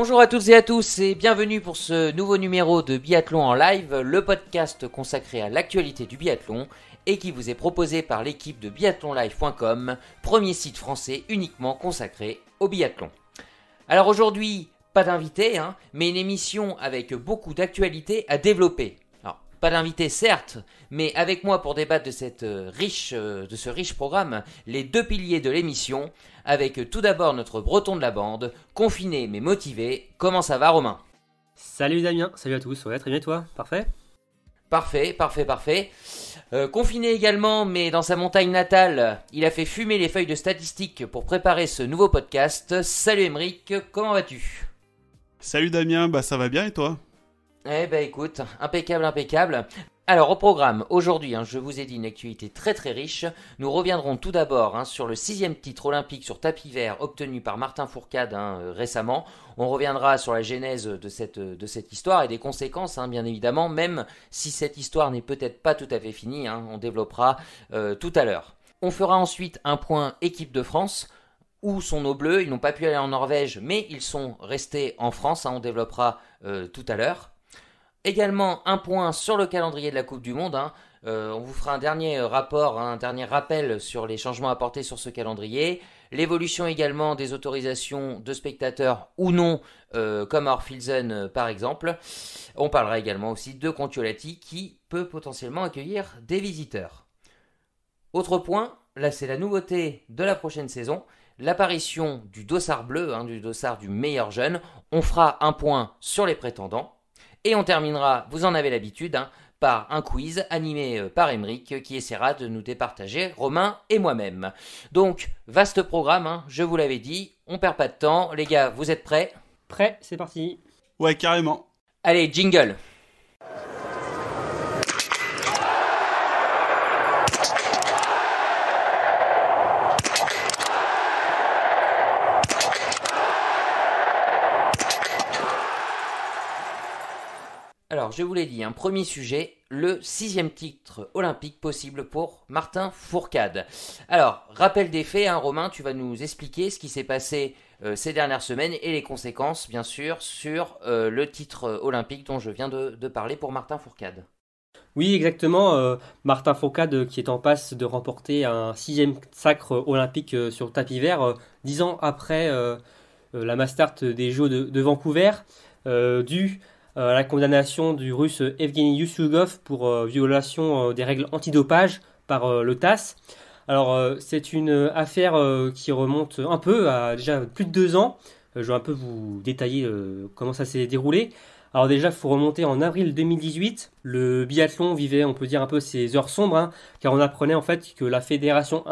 Bonjour à toutes et à tous et bienvenue pour ce nouveau numéro de Biathlon en live, le podcast consacré à l'actualité du biathlon et qui vous est proposé par l'équipe de biathlonlive.com, premier site français uniquement consacré au biathlon. Alors aujourd'hui, pas d'invité, hein, mais une émission avec beaucoup d'actualités à développer. Alors, pas d'invité certes, mais avec moi pour débattre de, cette euh, riche, euh, de ce riche programme, les deux piliers de l'émission, avec tout d'abord notre breton de la bande, confiné mais motivé. Comment ça va Romain Salut Damien, salut à tous, ouais très bien toi, parfait Parfait, parfait, parfait. Euh, confiné également, mais dans sa montagne natale, il a fait fumer les feuilles de statistiques pour préparer ce nouveau podcast. Salut Emeric, comment vas-tu Salut Damien, bah ça va bien et toi Eh ben écoute, impeccable, impeccable. Alors au programme, aujourd'hui, hein, je vous ai dit une actualité très très riche. Nous reviendrons tout d'abord hein, sur le sixième titre olympique sur tapis vert obtenu par Martin Fourcade hein, euh, récemment. On reviendra sur la genèse de cette, euh, histoire et des conséquences, bien évidemment, même si cette histoire n'est peut-être pas tout à fait finie, on développera euh, tout à l'heure. On fera ensuite un point équipe de France où sont nos bleus. Ils n'ont pas pu aller en Norvège, mais ils sont restés en France. on développera tout à l'heure. Également un point sur le calendrier de la Coupe du Monde. Hein. Euh, on vous fera un dernier euh, rapport, hein, un dernier rappel sur les changements apportés sur ce calendrier. L'évolution également des autorisations de spectateurs ou non, euh, comme à par exemple. On parlera également aussi de Contiolati qui peut potentiellement accueillir des visiteurs. Autre point, là c'est la nouveauté de la prochaine saison, l'apparition du dossard bleu, hein, du dossard du meilleur jeune. On fera un point sur les prétendants et on terminera, vous en avez l'habitude, hein, par un quiz animé euh, par Emeric euh, qui essaiera de nous départager Romain et moi-même. Donc, vaste programme, hein, je vous l'avais dit, on perd pas de temps. Les gars, vous êtes prêts Prêt, c'est parti. Ouais, carrément. Allez, jingle je vous l'ai dit, un hein, premier sujet, le sixième titre olympique possible pour Martin Fourcade. Alors, rappel des faits, un hein, Romain, tu vas nous expliquer ce qui s'est passé euh, ces dernières semaines et les conséquences, bien sûr, sur euh, le titre euh, olympique dont je viens de, parler pour Martin Fourcade. Oui, exactement. Martin Fourcade qui est en passe de remporter un sixième sacre olympique sur tapis vert, dix ans après la Mastart des Jeux de, Vancouver, dû euh, la condamnation du russe Evgeny Yusugov pour euh, violation euh, des règles antidopage par le Alors c'est une affaire qui remonte un peu à déjà plus de deux ans. je vais un peu vous détailler comment ça s'est déroulé. Alors déjà, il faut remonter en avril 2018. Le biathlon vivait, on peut dire, un peu ses heures sombres, hein, car on apprenait en fait que la Fédération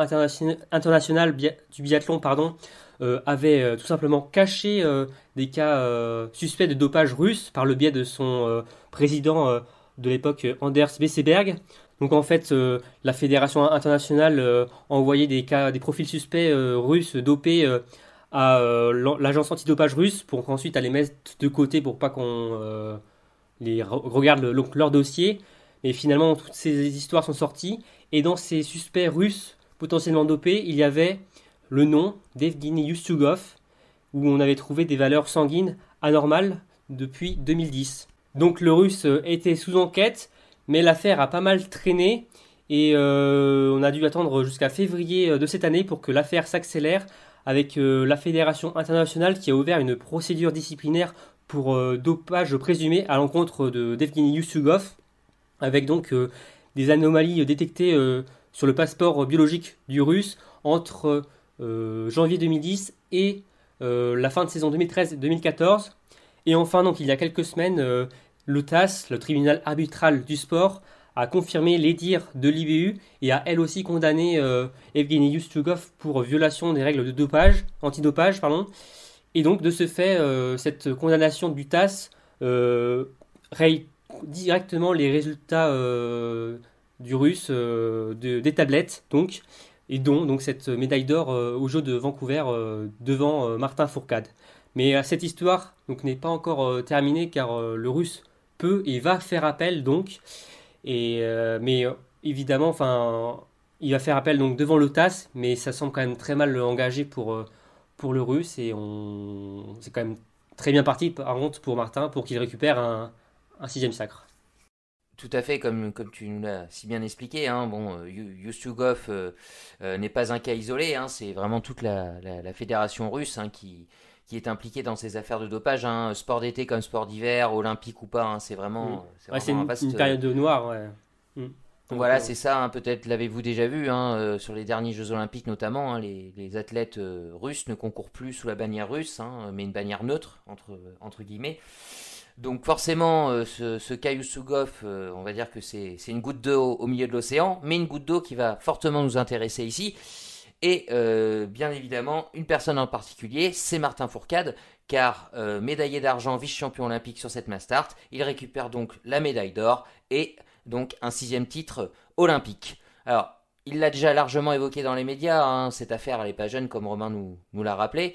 internationale du biathlon, pardon, euh, avait euh, tout simplement caché euh, des cas suspects de dopage russe par le biais de son président de l'époque, Anders Besseberg. Donc en fait, la fédération internationale envoyait des cas, des profils suspects russes dopés à l'agence antidopage russe pour qu'ensuite elle les mette de côté pour pas qu'on les regarde leur dossier. Mais finalement, toutes ces histoires sont sorties. Et dans ces suspects russes potentiellement dopés, il y avait le nom d'Evgeny Yustugov, où on avait trouvé des valeurs sanguines anormales depuis 2010. Donc le russe euh, était sous enquête, mais l'affaire a pas mal traîné et euh, on a dû attendre jusqu'à février euh, de cette année pour que l'affaire s'accélère avec la Fédération internationale qui a ouvert une procédure disciplinaire pour dopage présumé à l'encontre de d'Evgeny Yustugov, avec donc des anomalies détectées sur le passeport biologique du russe entre euh, janvier 2010 et euh, la fin de saison 2013-2014. Et enfin, donc, il y a quelques semaines, euh, le le tribunal arbitral du sport, a confirmé les dires de l'IBU et a elle aussi condamné Evgeny Yustugov pour violation des règles de dopage, antidopage. Pardon. Et donc, de ce fait, cette condamnation du TAS raye directement les résultats du russe des tablettes. Donc, et dont donc cette médaille d'or euh, aux Jeux de Vancouver euh, devant euh, Martin Fourcade. Mais cette histoire n'est pas encore terminée car le Russe peut et va faire appel donc et mais évidemment enfin il va faire appel donc devant l'Otas, mais ça semble quand même très mal engagé pour, pour le Russe et on c'est quand même très bien parti par contre pour Martin pour qu'il récupère un sixième sacre. Tout à fait, comme, comme tu nous l'as si bien expliqué, hein, bon, euh, euh, euh, n'est pas un cas isolé, hein. c'est vraiment toute la, la, fédération russe hein, qui, qui est impliquée dans ces affaires de dopage, hein. sport d'été comme sport d'hiver, olympique ou pas, c'est vraiment, mm. C'est une, période noire. Ouais. Mm. voilà, c'est ça, peut-être l'avez-vous déjà vu, sur les derniers Jeux Olympiques notamment, les, les, athlètes russes ne concourent plus sous la bannière russe, mais une bannière neutre, entre, entre guillemets. Donc forcément, euh, ce, caillou Sugov, euh, on va dire que c'est une goutte d'eau au milieu de l'océan, mais une goutte d'eau qui va fortement nous intéresser ici. Et euh, bien évidemment, une personne en particulier, c'est Martin Fourcade, car médaillé d'argent, vice-champion olympique sur cette Mastart, il récupère donc la médaille d'or et donc un sixième titre olympique. Alors, il l'a déjà largement évoqué dans les médias, hein, cette affaire, elle n'est pas jeune comme Romain nous l'a rappelé.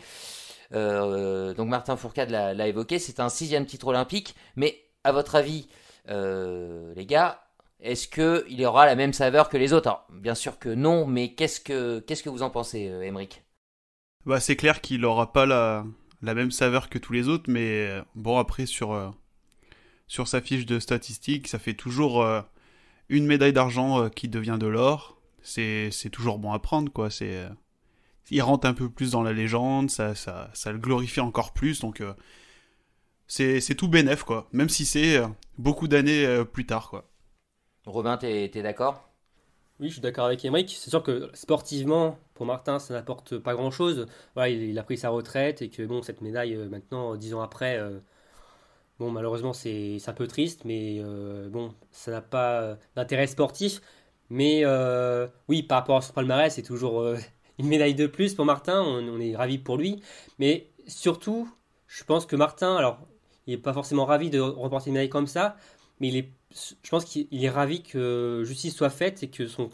Euh, donc Martin Fourcade l'a évoqué, c'est un sixième titre olympique. Mais à votre avis, euh, les gars, est-ce qu'il aura la même saveur que les autres Bien sûr que non, mais qu'est-ce que, que vous en pensez, Emeric euh, bah, C'est clair qu'il n'aura pas la, la, même saveur que tous les autres, mais bon, après, sur, sur sa fiche de statistiques, ça fait toujours une médaille d'argent qui devient de l'or. C'est, toujours bon à prendre, quoi. C'est, il rentre un peu plus dans la légende, ça, ça, ça le glorifie encore plus, donc euh, c'est tout bénef, quoi. Même si c'est euh, beaucoup d'années euh, plus tard, quoi. Robin, tu es, d'accord Oui, je suis d'accord avec Emmerich. C'est sûr que sportivement, pour Martin, ça n'apporte pas grand-chose. il, a pris sa retraite et que, bon, cette médaille, maintenant, dix ans après... Bon, malheureusement, c'est un peu triste, mais bon, ça n'a pas d'intérêt sportif. Mais oui, par rapport à son palmarès, c'est toujours, une médaille de plus pour Martin, on, est ravi pour lui. Mais surtout, je pense que Martin, alors il n'est pas forcément ravi de remporter une médaille comme ça, mais je pense qu'il est ravi que justice soit faite et que son,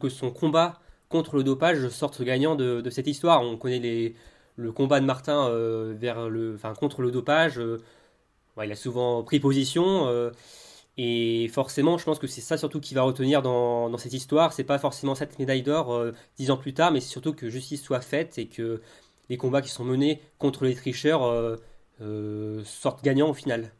que son combat contre le dopage sorte gagnant de, cette histoire. On connaît le combat de Martin euh, vers le, enfin, contre le dopage. Euh, il a souvent pris position. Euh, et forcément, je pense que c'est ça surtout qui va retenir dans, cette histoire. C'est pas forcément cette médaille d'or euh, dix ans plus tard, mais c'est surtout que justice soit faite et que les combats qui sont menés contre les tricheurs euh, euh, sortent gagnants au final.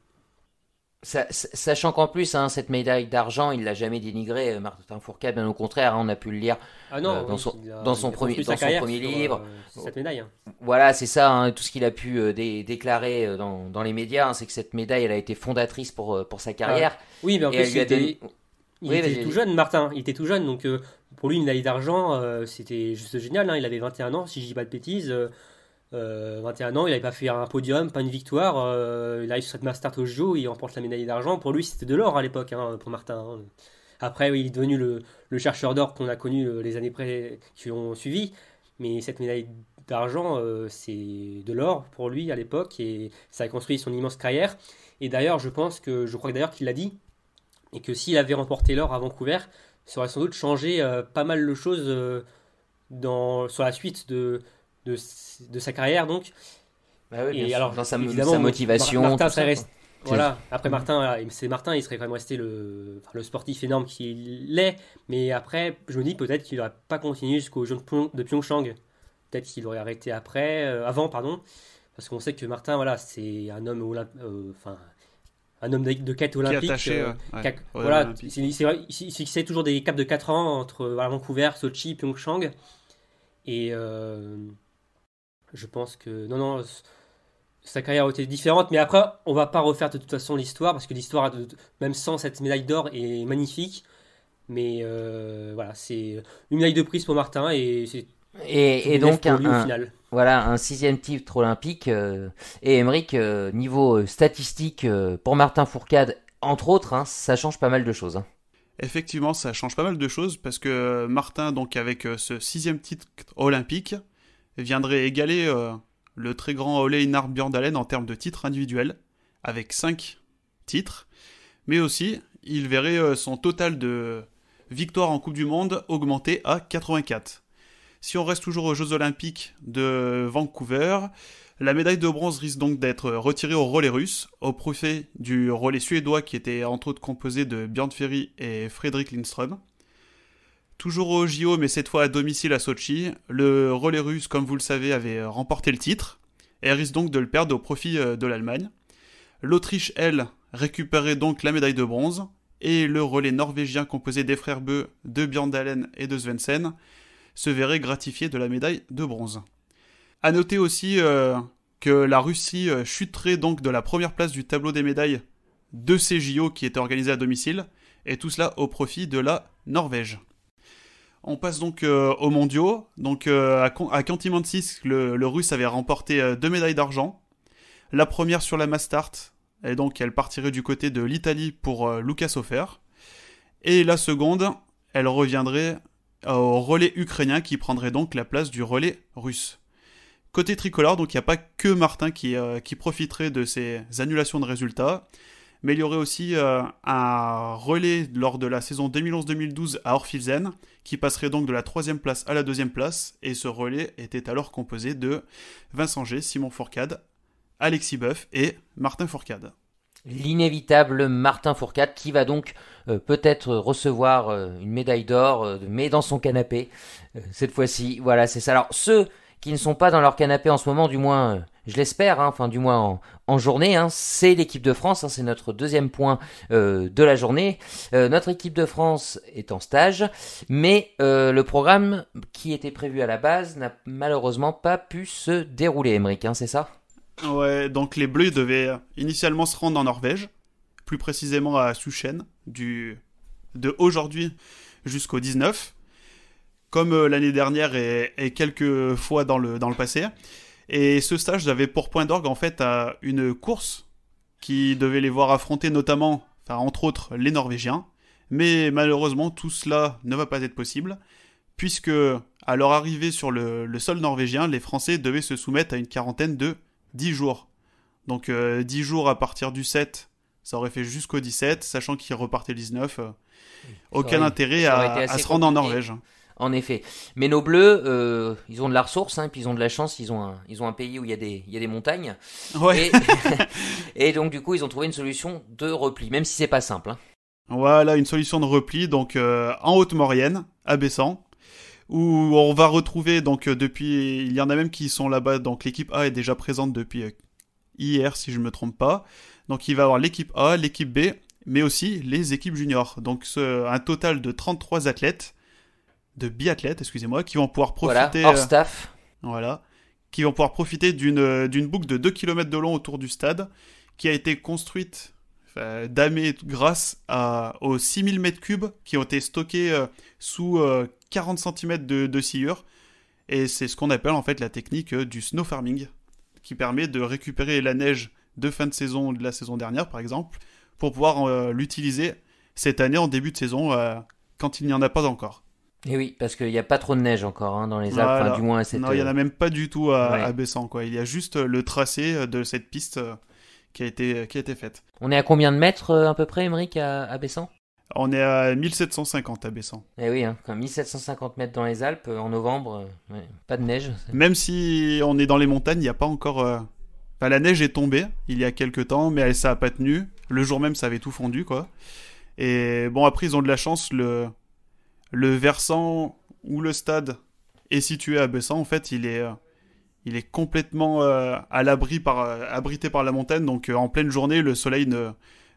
Sachant qu'en plus, hein, cette médaille d'argent, il l'a jamais dénigrée, euh, Martin Fourcade, bien au contraire, hein, on a pu le lire ah euh, dans, son, premier, livre. Euh, cette médaille. Hein. Voilà, c'est ça, tout ce qu'il a pu déclarer dans, les médias, c'est que cette médaille, elle a été fondatrice pour, sa ah. carrière. oui, mais en plus, il, était, tout jeune, Martin, il était tout jeune, donc pour lui, une médaille d'argent, c'était juste génial, il avait 21 ans, si je dis pas de bêtises. 21 euh, ans, il n'avait pas fait un podium, pas une victoire. Euh, il arrive sur cette Master jeu il remporte la médaille d'argent. Pour lui, c'était de l'or à l'époque, hein, pour Martin. Hein. Après, oui, il est devenu le, chercheur d'or qu'on a connu euh, les années près, qui ont suivi. Mais cette médaille d'argent, euh, c'est de l'or pour lui à l'époque et ça a construit son immense carrière. Et d'ailleurs, je pense que, je crois d'ailleurs qu'il l'a dit, et que s'il avait remporté l'or à Vancouver, ça aurait sans doute changé pas mal de choses dans, sur la suite de, de, sa carrière donc. Bah oui, et alors, dans sa, motivation. voilà. Après Martin, c'est Martin, il serait quand même resté le, le sportif énorme qu'il est. Mais après, je me dis peut-être qu'il n'aurait pas continué jusqu'au Jeu de Pyeongchang. Peut-être qu'il aurait arrêté après, euh, avant, pardon, parce qu'on sait que Martin, voilà, c'est un homme euh, enfin. un homme de, quête olympique. Euh, qui a, voilà, il fixait toujours des caps de 4 ans entre Vancouver, Sochi, Pyeongchang. Et je pense que. Non, non, sa carrière a été différente, mais après, on va pas refaire de toute façon l'histoire, parce que l'histoire, même sans cette médaille d'or, est magnifique. Mais euh, voilà, c'est une médaille de prise pour Martin, et Et, donc, un, voilà, un sixième titre olympique. Euh, et Emmerich, euh, niveau statistique, pour Martin Fourcade, entre autres, hein, ça change pas mal de choses. Hein. Effectivement, ça change pas mal de choses parce que Martin, donc avec ce sixième titre olympique, viendrait égaler euh, le très grand Ole Einar Björndalen en termes de titres individuels, avec 5 titres, mais aussi il verrait euh, son total de victoires en Coupe du Monde augmenter à 84. Si on reste toujours aux Jeux Olympiques de Vancouver, la médaille de bronze risque donc d'être retirée au relais russe, au profit du relais suédois qui était entre autres composé de Björn Ferry et Fredrik Lindström. Toujours au JO, mais cette fois à domicile à Sochi, le relais russe, comme vous le savez, avait euh, remporté le titre et risque donc de le perdre au profit euh, de l'Allemagne. L'Autriche, elle, récupérait donc la médaille de bronze et le relais norvégien composé des frères Beu, de Björn et de Svensson se verrait gratifié de la médaille de bronze. A noter aussi euh, que la Russie chuterait donc de la première place du tableau des médailles de ces JO qui étaient organisés à domicile, et tout cela au profit de la Norvège. On passe donc euh, aux mondiaux. Donc euh, à, le, Russe avait remporté euh, deux médailles d'argent. La première sur la Mastart, et donc elle partirait du côté de l'Italie pour Lucas Hofer. Et la seconde, elle reviendrait au relais ukrainien qui prendrait donc la place du relais russe. Côté tricolore, donc il n'y a pas que Martin qui, qui profiterait de ces annulations de résultats mais il y aurait aussi euh, un relais lors de la saison 2011-2012 à Orfilzen, qui passerait donc de la troisième place à la deuxième place, et ce relais était alors composé de Vincent G, Simon Fourcade, Alexis Boeuf et Martin Fourcade. L'inévitable Martin Fourcade qui va donc euh, peut-être recevoir euh, une médaille d'or, mais dans son canapé cette fois-ci. Voilà, c'est ça. Alors ceux qui ne sont pas dans leur canapé en ce moment, du moins je l'espère, hein, enfin du moins en, journée, hein. c'est l'équipe de France, hein, c'est notre deuxième point euh, de la journée. Euh, notre équipe de France est en stage, mais euh, le programme qui était prévu à la base n'a malheureusement pas pu se dérouler, Emmerich, c'est ça Ouais, donc les Bleus devaient initialement se rendre en Norvège, plus précisément à Suchen, du de aujourd'hui jusqu'au 19, comme l'année dernière et, quelques fois dans le, dans le passé. Et ce stage avait pour point d'orgue en fait à une course qui devait les voir affronter notamment, enfin entre autres, les Norvégiens. Mais malheureusement, tout cela ne va pas être possible, puisque à leur arrivée sur le, sol norvégien, les Français devaient se soumettre à une quarantaine de 10 jours. Donc 10 euh, jours à partir du 7, ça aurait fait jusqu'au 17, sachant qu'ils repartaient le 19. Euh, aucun intérêt à, se rendre en Norvège en effet. Mais nos bleus, euh, ils ont de la ressource, hein, puis ils ont de la chance, ils ont un, ils ont un pays où il y a des, des montagnes. Et, donc du coup, ils ont trouvé une solution de repli, même si c'est pas simple. Hein. Voilà, une solution de repli, donc euh, en Haute-Maurienne, à Bessan, où on va retrouver, donc euh, depuis, il y en a même qui sont là-bas, donc l'équipe A est déjà présente depuis hier, si je ne me trompe pas. Donc il va avoir l'équipe A, l'équipe B, mais aussi les équipes juniors. Donc un total de 33 athlètes de biathlètes, excusez-moi, qui vont pouvoir profiter. Euh, qui vont pouvoir profiter d'une euh, d'une boucle de 2 km de long autour du stade, qui a été construite, euh, grâce à, aux 6000 m3 qui ont été stockés sous 40 cm de, de sciure. Et c'est ce qu'on appelle en fait la technique du snow farming, qui permet de récupérer la neige de fin de saison de la saison dernière, par exemple, pour pouvoir l'utiliser cette année en début de saison quand il n'y en a pas encore. Et eh oui, parce qu'il n'y a pas trop de neige encore hein, dans les Alpes, du moins à cette... Non, il n'y en a même pas du tout à, Bessan, Il y a juste euh, le tracé euh, de cette piste euh, qui a été, qui a été faite. On est à combien de mètres à peu près, Émeric, à, Bessan on est à 1750 à Bessan. Eh oui, hein, 1750 mètres dans les Alpes, en novembre, pas de neige. Même si on est dans les montagnes, il n'y a pas encore... la neige est tombée il y a quelques temps, mais elle, ça n'a pas tenu. Le jour même, ça avait tout fondu, quoi. Et bon, après, ils ont de la chance, le, le versant où le stade est situé à Bessan, en fait, il est, euh, il est complètement euh, à l'abri par, euh, abrité par la montagne. Donc, en pleine journée, le soleil ne,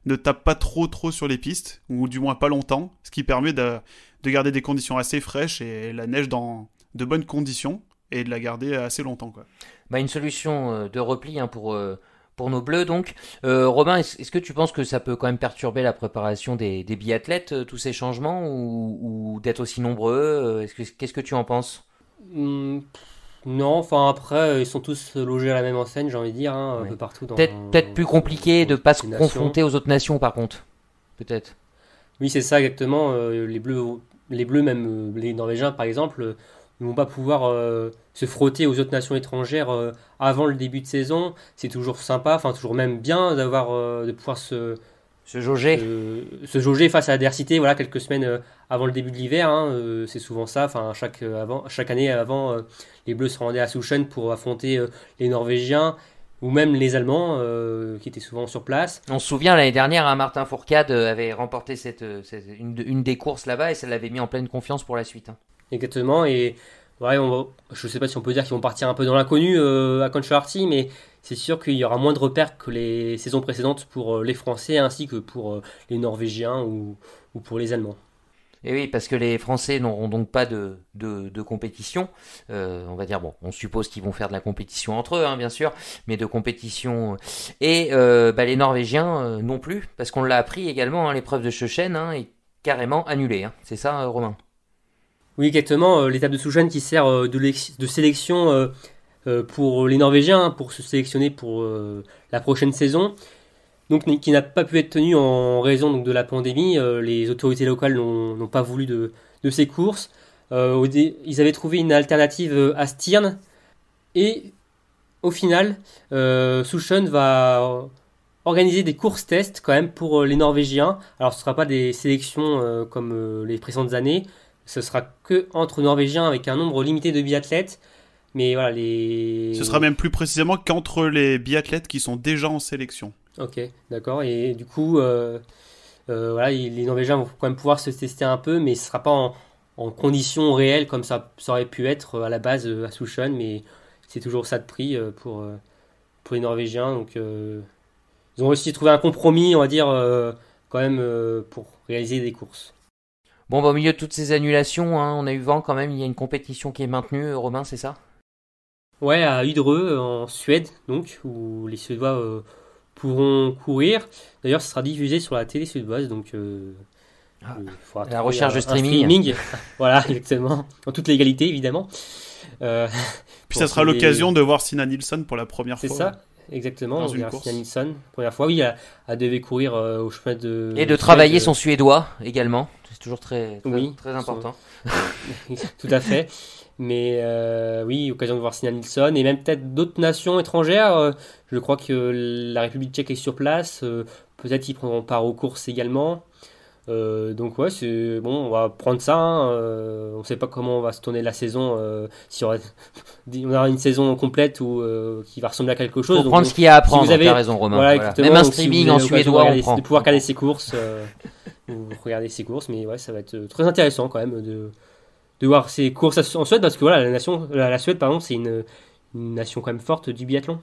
ne tape pas trop trop sur les pistes, ou du moins pas longtemps, ce qui permet de, de garder des conditions assez fraîches et la neige dans de bonnes conditions et de la garder assez longtemps. Quoi. Bah, une solution de repli hein, pour pour nos bleus donc. Euh, Robin, est-ce que tu penses que ça peut quand même perturber la préparation des, biathlètes, euh, tous ces changements, ou, d'être aussi nombreux euh, Qu'est-ce que tu en penses hmm, Non, enfin après, ils sont tous logés à la même enseigne, j'ai envie de dire, hein, un peu partout. Peut-être plus compliqué de ne pas se confronter aux autres nations par contre, peut-être. Oui, c'est ça exactement. les bleus, les bleus, même les Norvégiens par exemple ils vont pas pouvoir euh, se frotter aux autres nations étrangères euh, avant le début de saison. C'est toujours sympa, enfin toujours même bien d'avoir euh, de pouvoir se jauger, se, jauger face à l'adversité. Voilà, quelques semaines avant le début de l'hiver, hein, c'est souvent ça. Enfin chaque avant, chaque année avant, les Bleus se rendaient à Souchen pour affronter les Norvégiens ou même les Allemands qui étaient souvent sur place. On se souvient l'année dernière, hein, Martin Fourcade avait remporté cette, une, des courses là-bas et ça l'avait mis en pleine confiance pour la suite. Hein. Exactement. Et ouais, on je ne sais pas si on peut dire qu'ils vont partir un peu dans l'inconnu euh, à Concharty, mais c'est sûr qu'il y aura moins de repères que les saisons précédentes pour euh, les Français ainsi que pour euh, les Norvégiens ou, ou pour les Allemands. Et eh oui, parce que les Français n'auront donc pas de, de, compétition. on va dire, bon, on suppose qu'ils vont faire de la compétition entre eux, hein, bien sûr, mais de compétition. Et bah, les Norvégiens non plus, parce qu'on l'a appris également, hein, l'épreuve de Chechen hein, est carrément annulée. C'est ça, Romain oui, exactement. Euh, l'étape de Sushan qui sert euh, de, de sélection euh, pour les Norvégiens, hein, pour se sélectionner pour la prochaine saison. Donc, qui n'a pas pu être tenue en raison donc, de la pandémie. les autorités locales n'ont pas voulu de, ces courses. ils avaient trouvé une alternative à Stirn. Et au final, euh, va organiser des courses tests quand même pour les Norvégiens. Alors, ce ne sera pas des sélections comme les précédentes années ce sera que entre Norvégiens avec un nombre limité de biathlètes. Mais voilà, les. Ce sera même plus précisément qu'entre les biathlètes qui sont déjà en sélection. Ok, d'accord. Et du coup, euh, euh, voilà, les Norvégiens vont quand même pouvoir se tester un peu, mais ce sera pas en, conditions réelles comme ça, ça, aurait pu être euh, à la base à Souchon, mais c'est toujours ça de prix pour, pour les Norvégiens. Donc, ils ont réussi à trouver un compromis, on va dire, quand même, pour réaliser des courses. Bon, bah, au milieu de toutes ces annulations, hein, on a eu vent quand même, il y a une compétition qui est maintenue, Romain, c'est ça Ouais, à Hydreux, en Suède, donc, où les Suédois euh, pourront courir. D'ailleurs, ce sera diffusé sur la télé suédoise, donc. Euh, ah, euh la recherche de streaming. voilà, exactement. En toute légalité, évidemment. Euh, Puis ça sera l'occasion de voir Sina Nilsson pour la première fois. C'est ça, hein. exactement. Sina Nilsson, première fois, oui, elle, devait courir au chemin de. Et de travailler son suédois également toujours très, très, important. Tout à fait. Mais euh, oui, occasion de voir Sina Nilsson et même peut-être d'autres nations étrangères. Euh, je crois que la République tchèque est sur place. Euh, peut-être y prendront part aux courses également. donc ouais, c'est bon, on va prendre ça. Hein. on ne sait pas comment on va se tourner la saison. si on, aura... une saison complète ou qui va ressembler à quelque chose. prendre ce qu'il y a à apprendre. vous avez raison, Romain. Même un streaming en suédois, on prend. de pouvoir regarder ses courses. Vous regardez ces courses. Mais ouais, ça va être euh, très intéressant quand même de, de voir ces courses en Suède parce que voilà, la, nation, la, Suède, pardon, c'est une, nation quand même forte du biathlon.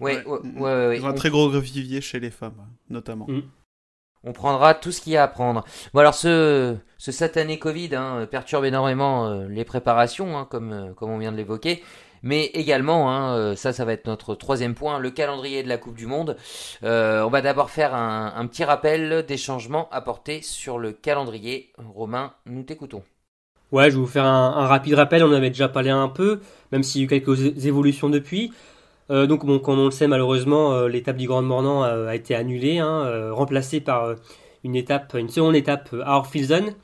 Ouais, ouais, un très gros vivier chez les femmes, notamment. Mm. On prendra tout ce qu'il y a à prendre. Bon alors ce, ce satané Covid hein, perturbe énormément euh, les préparations, hein, comme, euh, comme on vient de l'évoquer. Mais également, hein, euh, ça, ça va être notre troisième point, le calendrier de la Coupe du Monde. Euh, on va d'abord faire un, petit rappel des changements apportés sur le calendrier. Romain, nous t'écoutons. Ouais, je vais vous faire un, rapide rappel, on avait déjà parlé un peu, même s'il y a eu quelques évolutions depuis. Euh, donc, comme on le sait, malheureusement, l'étape du Grand Mornan a été annulée, hein, remplacée par une étape, une seconde étape à Orfilsen,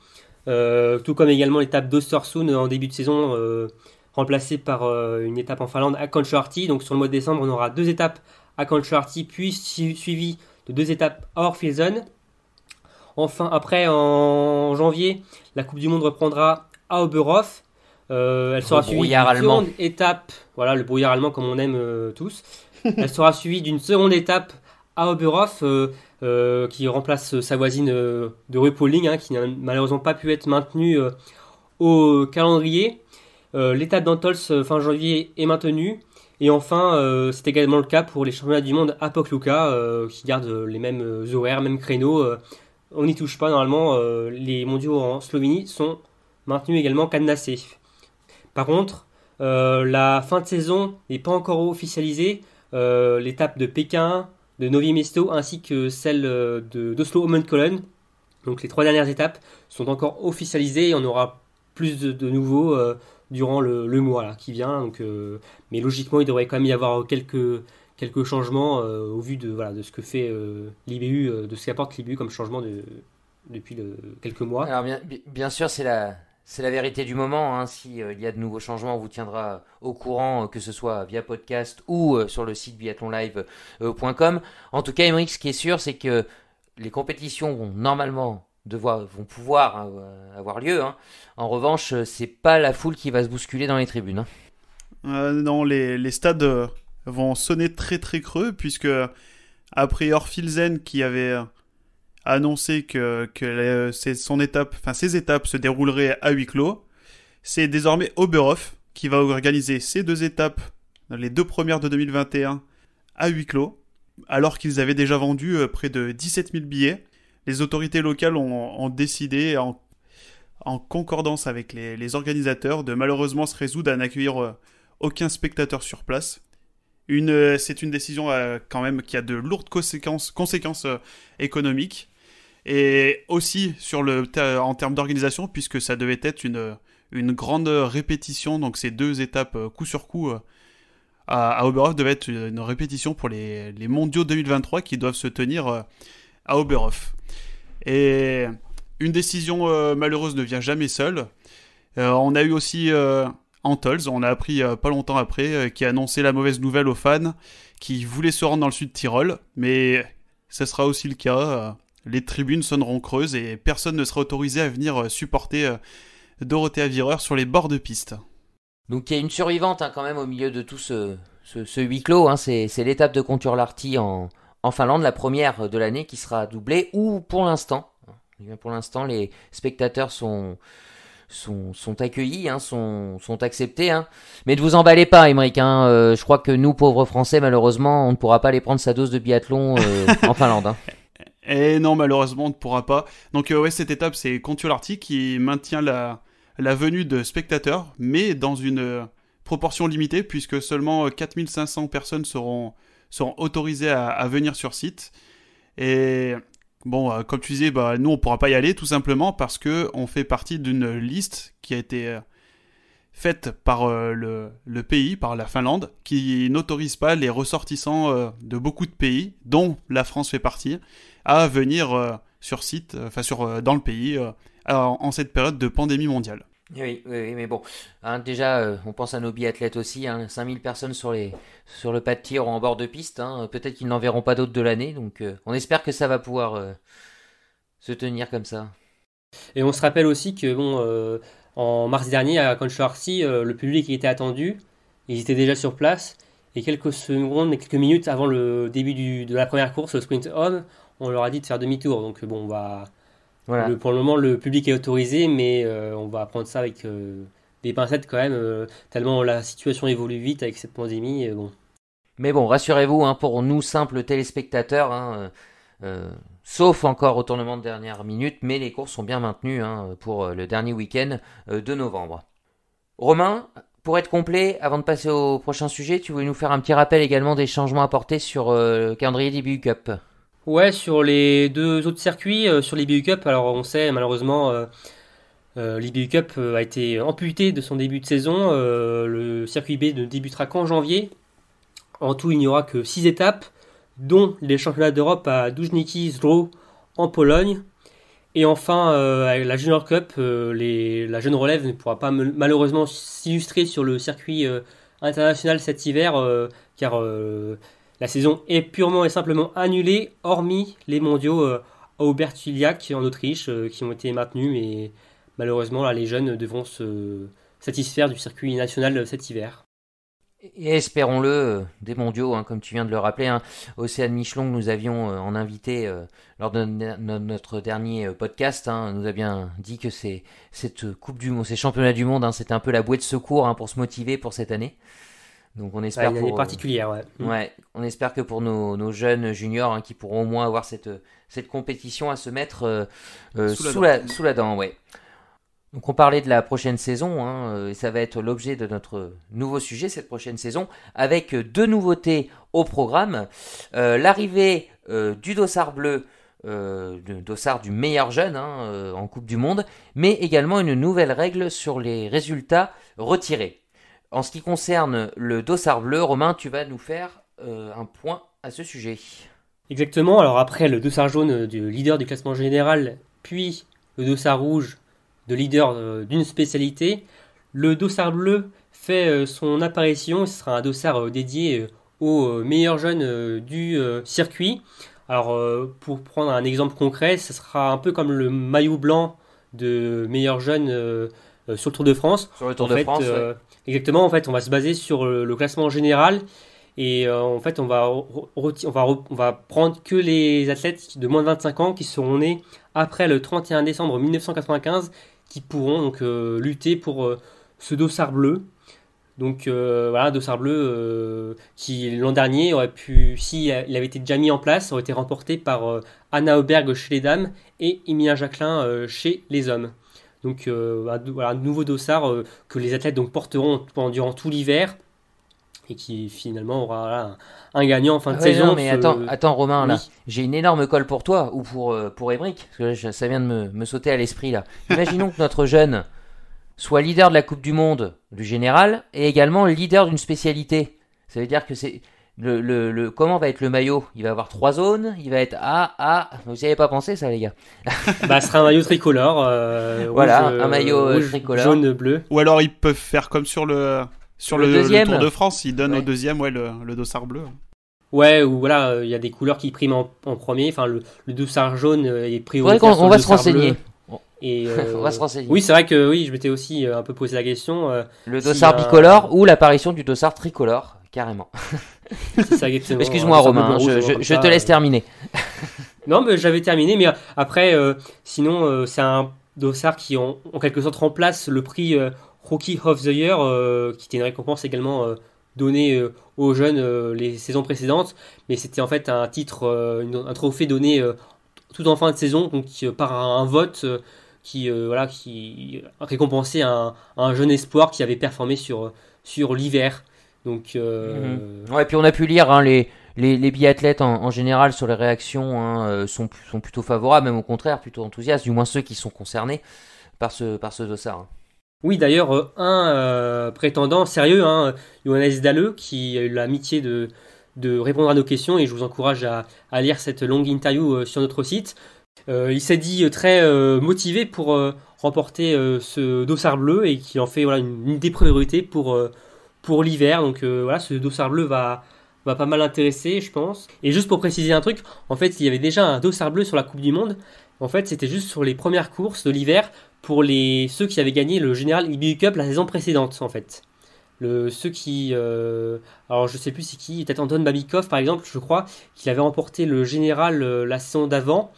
tout comme également l'étape d'Ostersund en début de saison, remplacé par euh, une étape en Finlande à Konchoarti. Donc sur le mois de décembre, on aura deux étapes à Konchoarti, puis suivies de deux étapes hors Orfilsen. Enfin, après, en janvier, la Coupe du Monde reprendra à Oberhof. Euh, elle sera suivie d'une seconde étape, voilà le brouillard allemand comme on aime euh, tous. elle sera suivie d'une seconde étape à Oberhof qui remplace sa voisine de Rupoling hein, qui n'a malheureusement pas pu être maintenue au calendrier. Euh, L'état d'Antols euh, fin janvier est maintenu. Et enfin, euh, c'est également le cas pour les championnats du monde à Pokluka, qui gardent les mêmes horaires, mêmes créneaux. on n'y touche pas normalement. les mondiaux en Slovénie sont maintenus également cadenassés. Par contre, la fin de saison n'est pas encore officialisée. L'étape de Pékin, de Novi Mesto ainsi que celle d'Oslo cologne Donc les trois dernières étapes sont encore officialisées et on aura plus de, nouveaux durant le, le mois là, qui vient. Donc, euh, mais logiquement, il devrait quand même y avoir quelques, quelques changements euh, au vu de, voilà, de ce que fait euh, l'IBU, de ce qu'apporte l'IBU comme changement de, depuis le, quelques mois. Alors bien, bien sûr, c'est la, c'est la vérité du moment. Hein. S'il y a de nouveaux changements, on vous tiendra au courant, que ce soit via podcast ou sur le site biathlonlive.com. En tout cas, Emmerich, ce qui est sûr, c'est que les compétitions vont normalement devoir, vont pouvoir hein, euh, avoir lieu. Hein. En revanche, euh, c'est pas la foule qui va se bousculer dans les tribunes. Hein. Euh, non, les, les, stades vont sonner très très creux puisque après Orphilzen qui avait annoncé que, que son étape, enfin ses étapes se dérouleraient à huis clos, c'est désormais Oberhof qui va organiser ces deux étapes, les deux premières de 2021, à huis clos, alors qu'ils avaient déjà vendu près de 17 000 billets les autorités locales ont, décidé, en, concordance avec les, organisateurs, de malheureusement se résoudre à n'accueillir euh, aucun spectateur sur place. Une, euh, c'est une décision euh, quand même qui a de lourdes conséquences, conséquences économiques et aussi sur le en termes d'organisation puisque ça devait être une, une grande répétition donc ces deux étapes coup sur coup à, à Oberhof devait être une répétition pour les, les mondiaux 2023 qui doivent se tenir à Oberhof. Et une décision euh, malheureuse ne vient jamais seule. Euh, on a eu aussi euh, on a appris euh, pas longtemps après, qui a annoncé la mauvaise nouvelle aux fans qui voulaient se rendre dans le sud de Tyrol, mais ce sera aussi le cas. les tribunes sonneront creuses et personne ne sera autorisé à venir supporter Dorothea Vireur sur les bords de piste. Donc il y a une survivante hein, quand même au milieu de tout ce, huis clos, hein. c'est l'étape de Larty en, en Finlande, la première de l'année qui sera doublée, ou pour l'instant, eh pour l'instant, les spectateurs sont, sont, accueillis, hein, sont, acceptés. Hein. Mais ne vous emballez pas, Emmerich. Hein. Euh, je crois que nous, pauvres Français, malheureusement, on ne pourra pas aller prendre sa dose de biathlon euh, en Finlande. Et eh non, malheureusement, on ne pourra pas. Donc, euh, cette étape, c'est Kontiolahti qui maintient la, la, venue de spectateurs, mais dans une proportion limitée, puisque seulement 4500 personnes seront sont autorisés à, venir sur site. Et bon, euh, comme tu disais, bah, nous, on ne pourra pas y aller tout simplement parce qu'on fait partie d'une liste qui a été euh, faite par euh, le, pays, par la Finlande, qui n'autorise pas les ressortissants de beaucoup de pays, dont la France fait partie, à venir sur site, enfin sur, dans le pays, en cette période de pandémie mondiale. Oui, mais bon, hein, déjà, euh, on pense à nos biathlètes aussi, hein, 5000 personnes sur, le pas de tir ou en bord de piste, hein. peut-être qu'ils n'en verront pas d'autres de l'année, donc euh, on espère que ça va pouvoir euh, se tenir comme ça. Et on se rappelle aussi que, bon, en mars dernier, à Conchoarcy, le public était attendu, ils étaient déjà sur place, et quelques secondes quelques minutes avant le début de la première course, le sprint home, on leur a dit de faire demi-tour, donc bon, on va pour le moment, le public est autorisé, mais euh, on va apprendre ça avec euh, des pincettes quand même, euh, tellement la situation évolue vite avec cette pandémie. Mais bon, rassurez-vous, hein, pour nous simples téléspectateurs, hein, sauf encore au tournement de dernière minute, mais les courses sont bien maintenues hein, pour le dernier week-end de novembre. Romain, pour être complet, avant de passer au prochain sujet, tu voulais nous faire un petit rappel également des changements apportés sur le calendrier des Cup. Ouais, sur les deux autres circuits, euh, sur l'IBU Cup, alors on sait malheureusement, euh, euh l'IBU Cup euh, a été amputé de son début de saison. le circuit B ne débutera qu'en janvier. En tout, il n'y aura que 6 étapes, dont les championnats d'Europe à Dujniki Zdro en Pologne. Et enfin, la Junior Cup, les, la jeune relève ne pourra pas malheureusement s'illustrer sur le circuit international cet hiver, car la saison est purement et simplement annulée, hormis les mondiaux euh, à qui en Autriche euh, qui ont été maintenus, mais malheureusement là, les jeunes devront se satisfaire du circuit national euh, cet hiver. Et espérons-le, des mondiaux, hein, comme tu viens de le rappeler. Hein. Océane Michelon, nous avions en invité lors de notre dernier podcast, hein, nous a bien dit que c'est cette Coupe du Monde, ces championnats du monde, hein, c'est un peu la bouée de secours pour se motiver pour cette année. Donc on espère euh, mm. ouais. on espère que pour nos, jeunes juniors hein, qui pourront au moins avoir cette, cette compétition à se mettre euh, euh, sous, la, dent, ouais. Donc on parlait de la prochaine saison, hein, et ça va être l'objet de notre nouveau sujet cette prochaine saison, avec deux nouveautés au programme. L'arrivée du dossard bleu, de dossard du meilleur jeune hein, en Coupe du Monde, mais également une nouvelle règle sur les résultats retirés. En ce qui concerne le dossard bleu, Romain, tu vas nous faire euh, un point à ce sujet. Exactement, alors après le dossard jaune euh, du leader du classement général, puis le dossard rouge de leader euh, d'une spécialité, le dossard bleu fait son apparition, ce sera un dossard dédié aux meilleurs jeunes du circuit. Alors pour prendre un exemple concret, ce sera un peu comme le maillot blanc de meilleurs jeunes sur le Tour de France. Sur le Tour de France, Exactement, en fait, on va se baser sur euh, le, classement général et euh, en fait, on va, on, on va prendre que les athlètes de moins de 25 ans qui seront nés après le 31 décembre 1995 qui pourront donc euh, lutter pour ce dossard bleu. Donc voilà, un dossard bleu qui l'an dernier aurait pu, s'il il avait été déjà mis en place, aurait été remporté par Anna Auberg chez les dames et Emilien Jacquelin chez les hommes. Donc un, euh, voilà, un nouveau dossard euh, que les athlètes donc, porteront pendant, durant tout l'hiver et qui finalement aura un gagnant en fin de saison. mais attends, Romain, là, j'ai une énorme colle pour toi ou pour, euh, pour parce que ça vient de me, me sauter à l'esprit là. Imaginons que notre jeune soit leader de la Coupe du Monde du général et également leader d'une spécialité. Ça veut dire que c'est le, le, le, comment va être le maillot Il va avoir trois zones, il va être A, A. Vous n'y avez pas pensé ça, les gars Bah, ce sera un maillot tricolore. Euh, voilà, un maillot euh, tricolore. Jaune, bleu. Ou alors ils peuvent faire comme sur le sur le, deuxième. Tour de France, ils donnent au deuxième ouais, le, dossard bleu. Ouais, ou voilà, il y a des couleurs qui priment en, premier. Enfin, le, dossard jaune euh, est prioritaire. On, va se renseigner. Et on va se renseigner. Oui, c'est vrai que oui, je m'étais aussi un peu posé la question. le dossard bicolore ou l'apparition du dossard tricolore, carrément. Excuse-moi, Romain, je, te laisse euh. terminer. non, mais j'avais terminé, mais euh, après, euh, sinon, c'est un dossard qui, en, quelque sorte, remplace le prix Rookie of the Year, qui était une récompense également donnée aux jeunes les saisons précédentes, mais c'était en fait un titre, un trophée donné tout en fin de saison, donc par un vote qui voilà qui récompensait un, jeune espoir qui avait performé sur sur l'hiver. Donc, euh, mhm. puis on a pu lire hein, les, les, biathlètes en, général sur les réactions hein, euh, sont, sont, plutôt favorables, même au contraire, plutôt enthousiastes, du moins ceux qui sont concernés par ce, par ce dossard. Hein. Oui, d'ailleurs, euh, un prétendant sérieux, hein, Johannes Dalleux, qui a eu l'amitié de, de répondre à nos questions, et je vous encourage à, à lire cette longue interview sur notre site. il s'est dit très motivé pour remporter ce dossard bleu et qui en fait voilà, une des priorités pour pour l'hiver. Donc euh, voilà, ce dossard bleu va, va pas mal intéresser, je pense. Et juste pour préciser un truc, en fait, il y avait déjà un dossard bleu sur la Coupe du Monde. En fait, c'était juste sur les premières courses de l'hiver pour les ceux qui avaient gagné le Général IBU Cup la saison précédente, en fait. Le, ceux qui. Euh, alors, je sais plus c'est qui, peut-être Anton Babikov, par exemple, je crois, qu'il avait remporté le Général euh, la saison d'avant.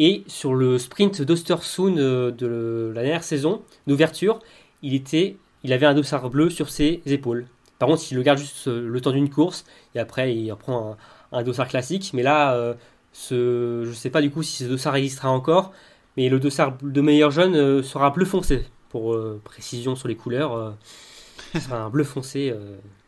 Et sur le sprint d'Ostersund de la dernière saison d'ouverture, il était il avait un dossard bleu sur ses épaules. Par contre, s'il le garde juste euh, le temps d'une course et après il reprend un, un dossard classique. Mais là, euh, je ne sais pas du coup si ce dossard existera encore, mais le dossard de meilleur jeune euh, sera bleu foncé. Pour précision sur les couleurs, ce sera un bleu foncé.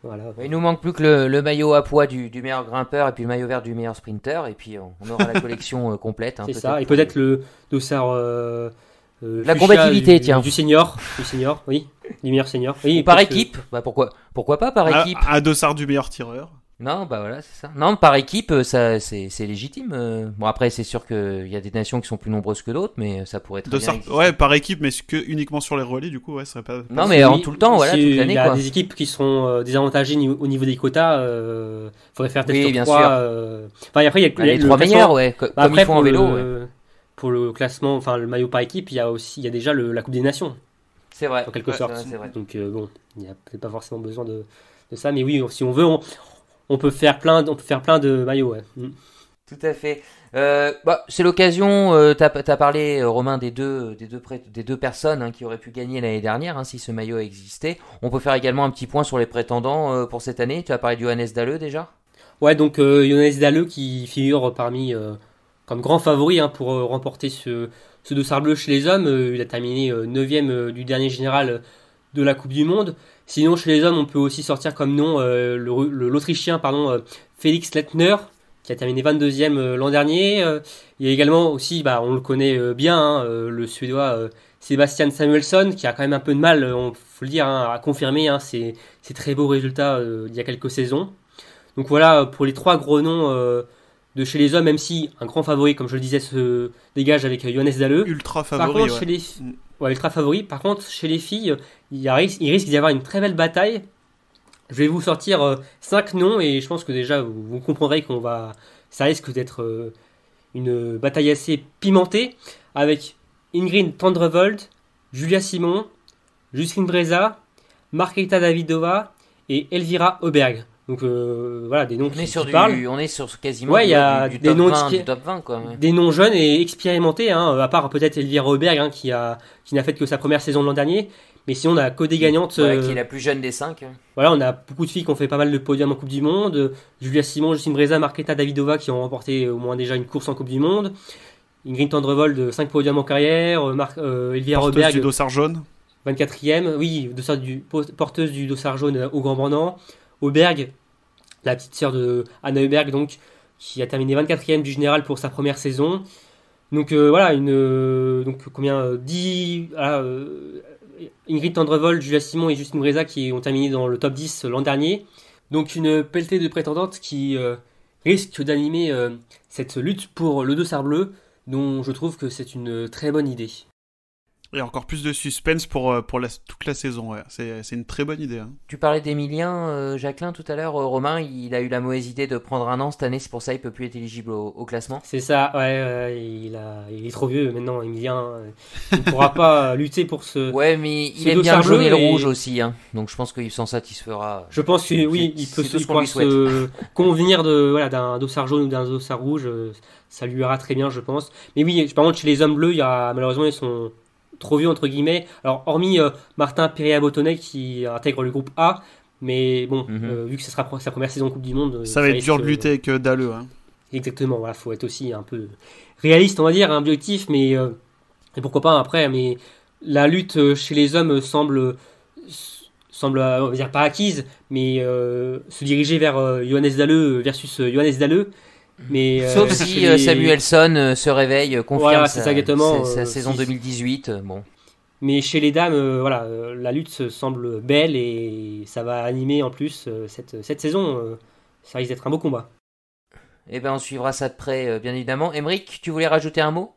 voilà. Il nous manque plus que le, maillot à poids du, meilleur grimpeur et puis le maillot vert du meilleur sprinter et puis on, aura la collection complète. Hein, C'est ça, et peut-être le dossard euh, la combativité, tiens. Du senior, du senior, oui. Du meilleur senior. Oui, par équipe, bah, pourquoi, pourquoi pas par ah, équipe À dossard du meilleur tireur. Non, bah voilà, c'est ça. Non, par équipe, euh, ça, c'est, légitime. Euh. Bon, après, c'est sûr qu'il y a des nations qui sont plus nombreuses que d'autres, mais ça pourrait être. ouais, par équipe, mais uniquement sur les relais, du coup, ouais, ça serait pas. Non, mais en tout le temps, voilà, toute l'année. Il y a des équipes qui sont désavantagées au niveau des quotas. faudrait faire test bien 3, sûr. après, il y a, ah, les trois meilleurs, ouais. Bah, comme font en vélo pour le classement, enfin le maillot par équipe, il y a aussi, il y a déjà le, la Coupe des Nations. C'est vrai. En quelque sorte. Donc euh, bon, il n'y a pas forcément besoin de, ça, mais oui, si on veut, on, peut faire plein, on peut faire plein de maillots. Mm. Tout à fait. Euh, bah, c'est l'occasion. Euh, tu as, parlé, Romain, des deux, des deux, des deux personnes hein, qui auraient pu gagner l'année dernière hein, si ce maillot existait. On peut faire également un petit point sur les prétendants pour cette année. Tu as parlé de Johannes Dalleux déjà Ouais, donc Johannes Dalleux qui figure parmi comme grand favori hein, pour euh, remporter ce, ce dossard bleu chez les hommes. Euh, il a terminé 9ème euh, du dernier général de la Coupe du Monde. Sinon, chez les hommes, on peut aussi sortir comme nom l'Autrichien pardon, Félix Lettner, qui a terminé 22e l'an dernier. il y a également aussi, bah, on le connaît bien, hein, le Suédois Sebastian Samuelsson, qui a quand même un peu de mal, il faut le dire, hein, à confirmer ses, très beaux résultats il y a quelques saisons. Donc voilà, pour les trois gros noms de chez les hommes, même si un grand favori, comme je le disais, se dégage avec euh, Yohannes Dalleux. Ultra favori. Par contre, chez les... ultra Par contre, chez les filles, il, risque, il risque d'y avoir une très belle bataille. Je vais vous sortir 5 euh, noms et je pense que déjà vous, comprendrez qu'on va. Ça risque d'être euh, une bataille assez pimentée avec Ingrid Tendrevold, Julia Simon, Justine Breza, Marketa Davidova et Elvira Auberg. Donc euh, voilà, des noms on qui, est sur On est sur quasiment a du, des noms top 20, Des noms jeunes et expérimentés, hein, à part peut-être Elvire Roberg hein, qui n'a qui fait que sa première saison de l'an dernier. Mais si on a que des gagnantes. qui est euh, la plus jeune des 5. Hein. Voilà, on a beaucoup de filles qui ont fait pas mal de podiums en Coupe du Monde. Julia Simon, Justine Breza, Marquetta Davidova qui ont remporté euh, au moins déjà une course en Coupe du Monde. Ingrid de 5 podiums en carrière. Marc, euh, Elvire du dossard jaune. 24 e oui, du, porteuse du dossard jaune au Grand Brandant. Auberg, la petite sœur de Anna Auberg, donc, qui a terminé 24e du général pour sa première saison. Donc euh, voilà, une, euh, donc, combien 10, euh, Ingrid Tendrevol, Julia Simon et Justine Breza qui ont terminé dans le top 10 l'an dernier. Donc une pelletée de prétendantes qui risque d'animer cette lutte pour le dossard bleu, dont je trouve que c'est une très bonne idée. Et encore plus de suspense pour, euh, pour la, toute la saison. C'est, une très bonne idée. Hein. Tu parlais d'Emilien, euh, Jacqueline, tout à l'heure. Euh, Romain, il a eu la mauvaise idée de prendre un an cette année. C'est pour ça qu'il peut plus être éligible au, classement. C'est ça, ouais. il, a, il est trop vieux maintenant, Emilien. Il ne pourra pas lutter pour ce. Ouais, mais il aime bien le jaune et le rouge aussi. Hein. Donc je pense qu'il s'en satisfera. Je pense que oui, il peut se, se convenir de, voilà, d'un dossard jaune ou d'un dossard rouge. ça lui ira très bien, je pense. Mais oui, par contre, chez les hommes bleus, il y a, malheureusement, ils sont trop vieux entre guillemets. Alors hormis euh, Martin Perea-Botonnet qui intègre le groupe A, mais bon, mhm. euh, vu que ce sera sa première saison Coupe du Monde, euh, ça, va être dur de lutter avec Daleux. Hein. Exactement, voilà, faut être aussi un peu réaliste, on va dire, un objectif, mais et pourquoi pas après, mais la lutte chez les hommes semble semble on va dire pas acquise, mais se diriger vers Johannes Daleux versus Johannes Daleux mais, euh, Sauf si euh, Samuelson euh, se réveille, confirme sa, sa saison 2018. Bon. Mais chez les dames, voilà, la lutte semble belle et ça va animer en plus cette, cette, saison. ça risque d'être un beau combat. Eh bien, on suivra ça de près, bien évidemment. Emric tu voulais rajouter un mot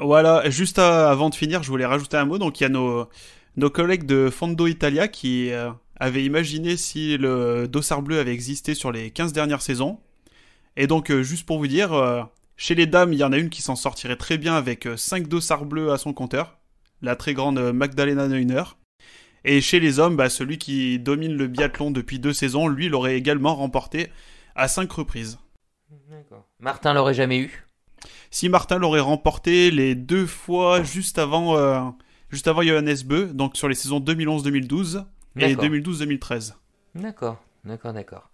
Voilà, juste avant de finir, je voulais rajouter un mot. Donc, il y a nos, nos collègues de Fondo Italia qui avaient imaginé si le dossard bleu avait existé sur les 15 dernières saisons. Et donc, euh, juste pour vous dire, euh, chez les dames, il y en a une qui s'en sortirait très bien avec 5 euh, dossards bleus à son compteur, la très grande Magdalena Neuner. Et chez les hommes, bah, celui qui domine le biathlon depuis deux saisons, lui, l'aurait également remporté à 5 reprises. Martin l'aurait jamais eu Si Martin l'aurait remporté les deux fois juste avant, juste avant Johannes Beu, donc sur les saisons 2011-2012 et 2012-2013. D'accord, d'accord, d'accord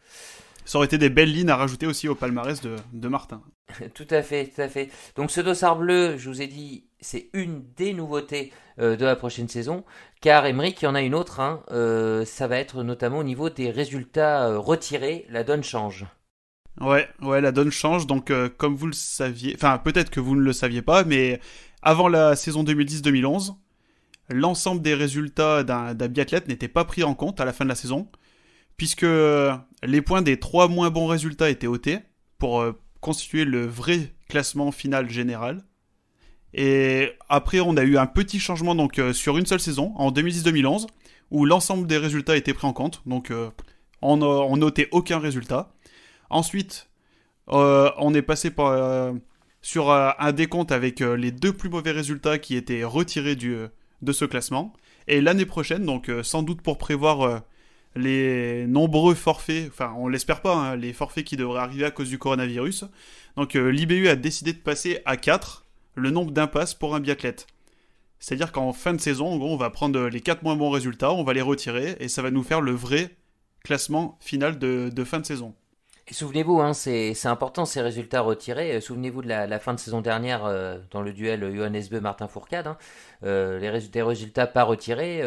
ça aurait été des belles lignes à rajouter aussi au palmarès de, Martin. tout à fait, tout à fait. Donc ce dossard bleu, je vous ai dit, c'est une des nouveautés euh, de la prochaine saison, car Emery il y en a une autre, hein. euh, ça va être notamment au niveau des résultats euh, retirés, la donne change. Ouais, ouais, la donne change, donc comme vous le saviez, enfin peut-être que vous ne le saviez pas, mais avant la saison 2010-2011, l'ensemble des résultats d'un biathlète n'était pas pris en compte à la fin de la saison puisque euh, les points des trois moins bons résultats étaient ôtés pour euh, constituer le vrai classement final général. Et après, on a eu un petit changement donc euh, sur une seule saison, en 2010-2011, où l'ensemble des résultats étaient pris en compte. Donc, on, n'ôtait notait aucun résultat. Ensuite, on est passé sur un décompte avec les deux plus mauvais résultats qui étaient retirés de ce classement. Et l'année prochaine, donc sans doute pour prévoir les nombreux forfaits, enfin on l'espère pas, hein, les forfaits qui devraient arriver à cause du coronavirus. Donc euh, l'IBU a décidé de passer à 4 le nombre d'impasses pour un biathlète. C'est-à-dire qu'en fin de saison, on va prendre euh, les 4 moins bons résultats, on va les retirer et ça va nous faire le vrai classement final de fin de saison. Souvenez-vous, hein, c'est important ces résultats retirés. Euh, souvenez-vous de la, fin de saison dernière euh, dans le duel Johannes B. martin Fourcade. Hein. Euh, les résultats, pas retirés,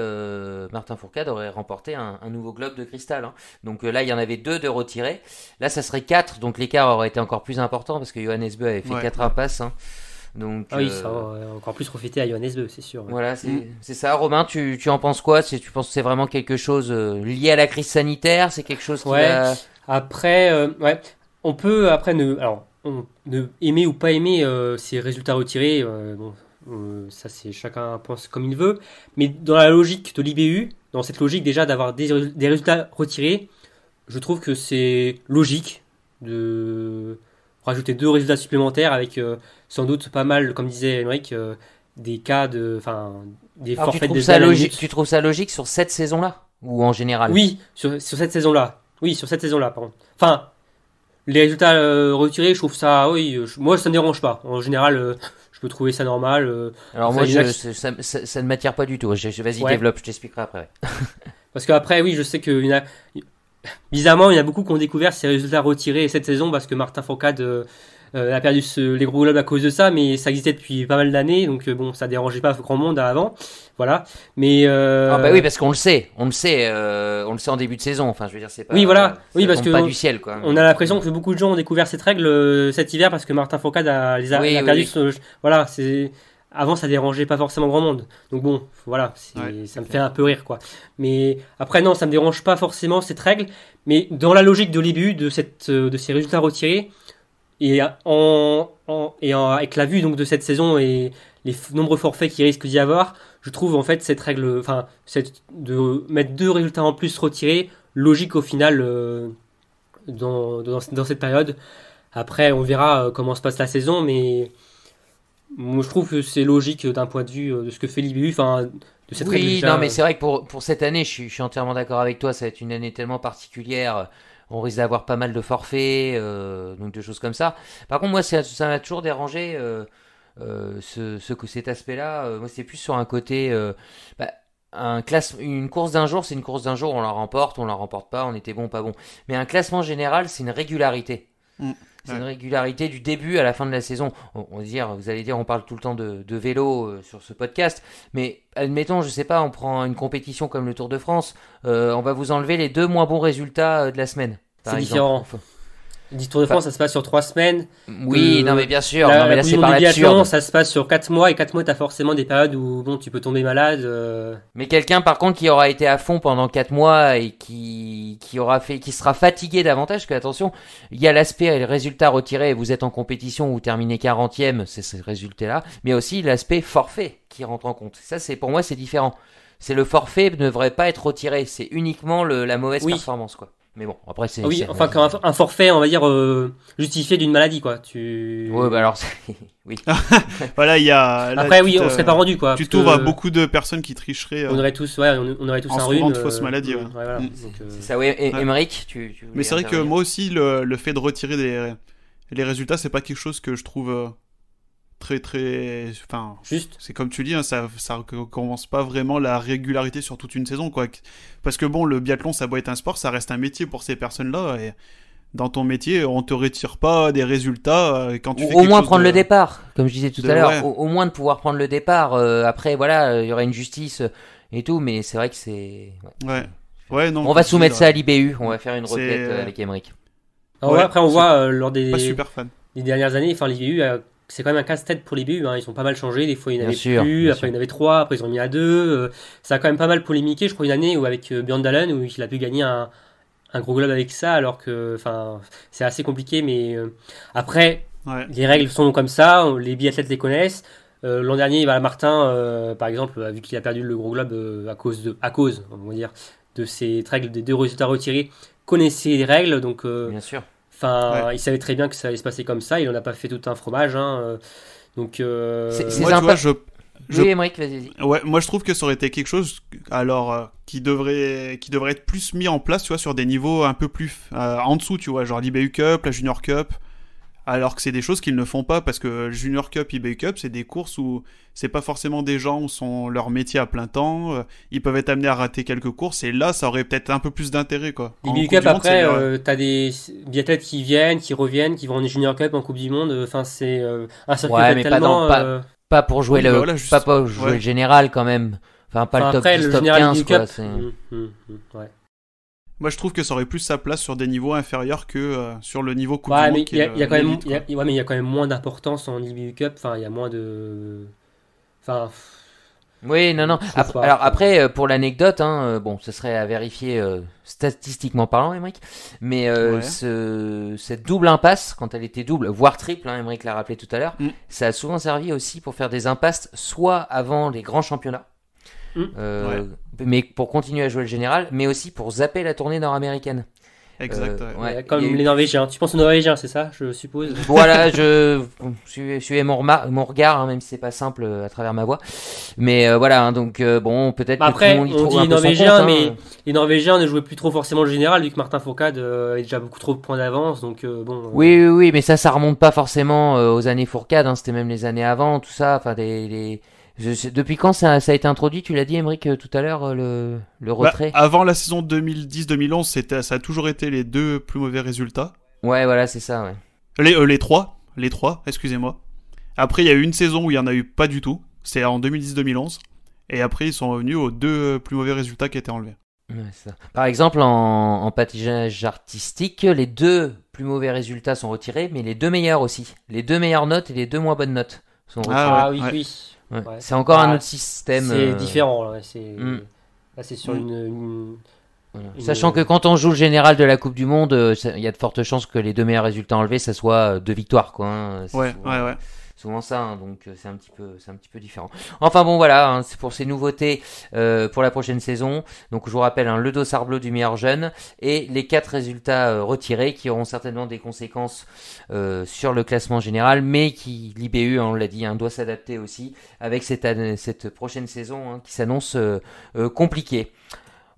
Martin Fourcade aurait remporté un, nouveau globe de cristal. Hein. Donc là, il y en avait deux de retirés. Là, ça serait quatre, donc l'écart aurait été encore plus important parce que Johannes B. avait fait quatre impasses. Hein. Donc, ah euh, ça encore plus profiter à Johannes 2, c'est sûr. Voilà, mm. c'est ça. Romain, tu, tu, en penses quoi Tu penses que c'est vraiment quelque chose euh, lié à la crise sanitaire C'est quelque chose qui ouais. Après, euh, ouais. on peut après ne, alors, ne aimer ou pas aimer ces résultats retirés. ça c'est chacun pense comme il veut, mais dans la logique de l'IBU, dans cette logique déjà d'avoir des, résultats retirés, je trouve que c'est logique de rajouter deux résultats supplémentaires avec euh, sans doute pas mal, comme disait Emmerich, euh, des cas de, enfin, des forfaits tu trouves, logique, tu trouves ça logique sur cette saison-là ou en général Oui, sur, cette saison-là. Oui, sur cette saison-là, pardon. Enfin, les résultats euh, retirés, je trouve ça, oui, moi ça ne dérange pas. En général, je peux trouver ça normal. Alors moi, ça, ne m'attire pas du tout. Vas-y, développe, je t'expliquerai après. Parce qu'après, oui, je sais que Bizarrement, il y a beaucoup qui ont découvert ces résultats retirés cette saison parce que Martin Fourcade euh, euh, a perdu les gros globes à cause de ça, mais ça existait depuis pas mal d'années, donc euh, bon, ça dérangeait pas grand monde avant, voilà. Mais ah bah oui, parce qu'on le sait, on le sait, on le sait en début de saison. Enfin, je veux dire, c'est pas. Oui, voilà. oui, parce que du ciel, On a l'impression que beaucoup de gens ont découvert cette règle cet hiver parce que Martin Fourcade a, les a, perdu. voilà, c'est avant ça dérangeait pas forcément grand monde. Donc bon, voilà, ça me fait un peu rire quoi. Mais après non, ça me dérange pas forcément cette règle, mais dans la logique de début de cette euh, de ces résultats retirés et en, et avec la vue donc de cette saison et les nombreux forfaits qui risquent d'y avoir, je trouve en fait cette règle enfin cette de mettre deux résultats en plus retirés logique au final euh, dans, dans, dans cette période. Après, on verra euh, comment se passe la saison, mais moi, je trouve que c'est logique d'un point de vue euh, de ce que fait l'IBU, enfin, de cette Oui, non, mais c'est vrai que pour, pour cette année, je suis, entièrement d'accord avec toi, ça va être une année tellement particulière. On risque d'avoir pas mal de forfaits, euh, donc de choses comme ça. Par contre, moi, ça, ça m'a toujours dérangé euh, ce, que cet aspect-là. moi, c'est plus sur un côté. Bah, un classe, une course d'un jour, c'est une course d'un jour, on la remporte, on la remporte pas, on était bon, pas bon. Mais un classement général, c'est une régularité. Mm. C'est une régularité du début à la fin de la saison. On, dire, vous allez dire, on parle tout le temps de, vélo euh, sur ce podcast, mais admettons, je sais pas, on prend une compétition comme le Tour de France, euh, on va vous enlever les deux moins bons résultats euh, de la semaine. C'est différent. Le Tour de France, ça se passe sur trois semaines. Oui, non, mais bien sûr. non, mais là, c'est ça se passe sur quatre mois. Et quatre mois, t'as forcément des périodes où, bon, tu peux tomber malade. Mais quelqu'un, par contre, qui aura été à fond pendant quatre mois et qui qui, aura fait, qui sera fatigué davantage, que attention, il y a l'aspect résultat retiré, vous êtes en compétition vous terminez 40e, c'est ce résultat-là, mais aussi l'aspect forfait qui rentre en compte. Ça, c'est pour moi, c'est différent. C'est le forfait ne devrait pas être retiré, c'est uniquement la mauvaise performance, quoi. Mais bon, après c'est. Ah oui, enfin un, forfait, on va dire euh, justifié d'une maladie, quoi. Tu. Ouais, bah alors, oui. voilà, il y a. après, oui, on serait pas rendu, quoi. Tu trouves beaucoup de personnes qui tricheraient. on euh, aurait tous, ouais, on, aurait tous en un rhume. de euh, Ouais. Mm. C'est ça, ouais. Et, Émeric, tu, tu Mais c'est vrai que moi aussi, le, le, fait de retirer des, les résultats, c'est pas quelque chose que je trouve très très enfin juste c'est comme tu dis hein, ça ça commence pas vraiment la régularité sur toute une saison quoi parce que bon le biathlon ça doit être un sport ça reste un métier pour ces personnes là et dans ton métier on te retire pas des résultats euh, quand tu au, moins prendre le départ comme je disais tout à l'heure au, moins de pouvoir prendre le départ euh, après voilà il y aura une justice euh, et tout mais c'est vrai que c'est ouais, non, on va soumettre ça à l'IBU on va faire une requête avec Emmerich ah après on voit lors des, les dernières années enfin l'IBU a c'est quand même un casse-tête pour les BU. Hein. Ils sont pas mal changés. Des fois, il n'avaient avait plus. Après, ils il en avait trois. Après, ils ont mis à deux. Euh, ça a quand même pas mal polémiqué. Je crois une année où, avec euh, Björn Dahlen, où il a pu gagner un, gros globe avec ça. Alors que, c'est assez compliqué. Mais euh, après, les règles sont comme ça. Les biathlètes les connaissent. L'an dernier, bah, Martin, par exemple, vu qu'il a perdu le gros globe à cause de, à cause, on va dire, de ces règles, des deux résultats retirés, connaissait les règles. Donc, bien sûr. Enfin, il savait très bien que ça allait se passer comme ça. Il en a pas fait tout un fromage. Hein. Euh, donc, euh, c'est, moi, vois, je, je... ouais, moi, je trouve que ça aurait été quelque chose, alors, euh, qui devrait, qui devrait être plus mis en place, tu vois, sur des niveaux un peu plus en dessous, tu vois, genre l'IBU Cup, la Junior Cup, alors que c'est des choses qu'ils ne font pas parce que Junior Cup, eBay Cup, c'est des courses où c'est pas forcément des gens où sont leur métier à plein temps, euh, ils peuvent être amenés à rater quelques courses et là ça aurait peut-être un peu plus d'intérêt quoi. eBay Cup après tu euh, t'as des biathlètes qui viennent, qui reviennent, qui vont en Junior Cup en Coupe du monde, euh, enfin c'est un circuit ouais, tellement, pas, pas, pour jouer le pas jouer le général quand même. Enfin pas le top, le top 15 moi, je trouve que ça aurait plus sa place sur des niveaux inférieurs que euh, sur le niveau Coupe du Monde. il y, a, mais il y a quand même moins d'importance en IBU Cup. Enfin, il y a moins de. Enfin. Oui, non, non. alors après, euh, pour l'anecdote, hein, euh, bon, ce serait à vérifier statistiquement parlant, Emmerich, mais cette double impasse, quand elle était double, voire triple, hein, l'a rappelé tout à l'heure, mm. ça a souvent servi aussi pour faire des impasses, soit avant les grands championnats, Mm. Euh, mais pour continuer à jouer le général, mais aussi pour zapper la tournée nord-américaine. Exactement. Euh, comme les Norvégiens. Tu penses aux Norvégiens, c'est ça, je suppose Voilà, je suis mon, regard, hein, même si c'est pas simple euh, à travers ma voix. Mais voilà, hein, donc bon, peut-être. que on dit les Norvégiens, mais les Norvégiens ne jouaient plus trop forcément le général, vu que Martin Fourcade est déjà beaucoup trop de points d'avance. Donc bon. Oui, oui, oui, mais ça, ça remonte pas forcément aux années Fourcade. Hein, c'était même les années avant, tout ça. Enfin, des, les depuis quand ça, a été introduit Tu l'as dit, Émeric, euh, tout à l'heure, euh, le, le bah, retrait avant la saison 2010-2011, c'était- ça a toujours été les deux plus mauvais résultats. Ouais, voilà, c'est ça, ouais. Les, euh, les trois, les trois, excusez-moi. Après, il y a eu une saison où il y en a eu pas du tout. C'est en 2010-2011. Et après, ils sont revenus aux deux plus mauvais résultats qui étaient enlevés. Par exemple, en, en patinage artistique, les deux plus mauvais résultats sont retirés, mais les deux meilleurs aussi. Les deux meilleures notes et les deux moins bonnes notes. Ah, ah, oui, oui. C'est encore un bah, autre système. C'est euh, différent. Hmm. c'est sur hmm. une, Sachant que quand on joue le général de la Coupe du Monde, euh, il y a de fortes chances que les deux meilleurs résultats enlevés, ça soit euh, deux victoires. Quoi, hein. Ouais, ouais, ouais, souvent ça, hein, donc euh, c'est un petit peu, c'est un petit peu différent. Enfin bon, voilà, hein, c'est pour ces nouveautés euh, pour la prochaine saison. Donc je vous rappelle hein, le dossard bleu du meilleur jeune et les quatre résultats euh, retirés qui auront certainement des conséquences sur le classement général, mais qui l'IBU, hein, on l'a dit, doit s'adapter aussi avec cette, cette prochaine saison qui s'annonce compliquée.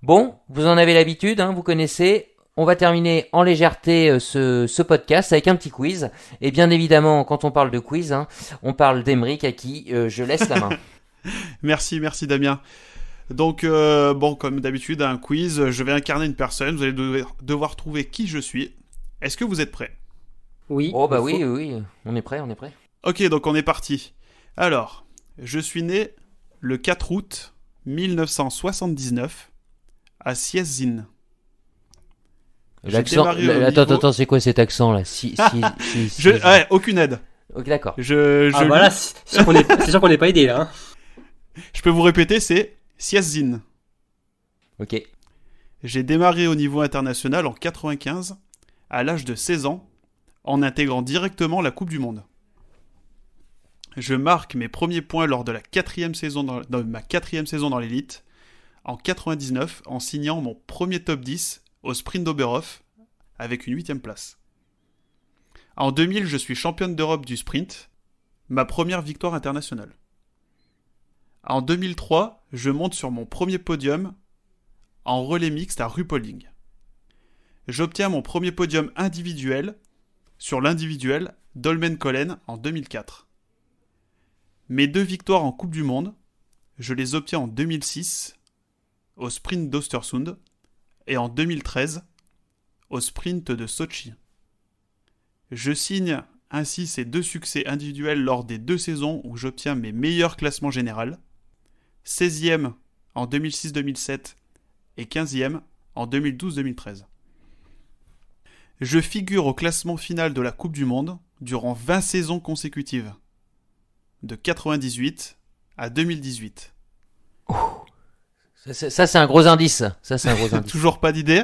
Bon, vous en avez l'habitude, vous connaissez. On va terminer en légèreté euh, ce, podcast avec un petit quiz. Et bien évidemment, quand on parle de quiz, hein, on parle d'Emeric à qui euh, je laisse la main. merci, merci Damien. Donc, euh, bon, comme d'habitude, un quiz, je vais incarner une personne, vous allez devoir, trouver qui je suis. Est-ce que vous êtes prêts Oui. Oh bah oui, oui, on est prêt, on est prêt. Ok, donc on est parti. Alors, je suis né le 4 août 1979 à Siezin. L'accent. Attends, attends, c'est quoi cet accent là si, aucune aide. Ok, d'accord. Je, ah, c'est sûr qu'on n'est pas aidé là. Hein. Je peux vous répéter, c'est Siazin. Ok. J'ai démarré au niveau international en 95, à l'âge de 16 ans, en intégrant directement la Coupe du Monde. Je marque mes premiers points lors de la quatrième saison dans, ma quatrième saison dans l'élite, en 99, en signant mon premier top 10 au sprint d'Oberhof avec une huitième place. En 2000, je suis championne d'Europe du sprint, ma première victoire internationale. En 2003, je monte sur mon premier podium en relais mixte à RuPauling. J'obtiens mon premier podium individuel sur l'individuel Dolmen-Collen en 2004. Mes deux victoires en Coupe du Monde, je les obtiens en 2006 au sprint d'Ostersund et en 2013 au sprint de Sochi. Je signe ainsi ces deux succès individuels lors des deux saisons où j'obtiens mes meilleurs classements généraux. 16e en 2006-2007 et 15e en 2012-2013. Je figure au classement final de la Coupe du Monde durant 20 saisons consécutives, de 98 à 2018. Ça, c'est un gros indice. Ça, c'est un gros indice. Toujours pas d'idée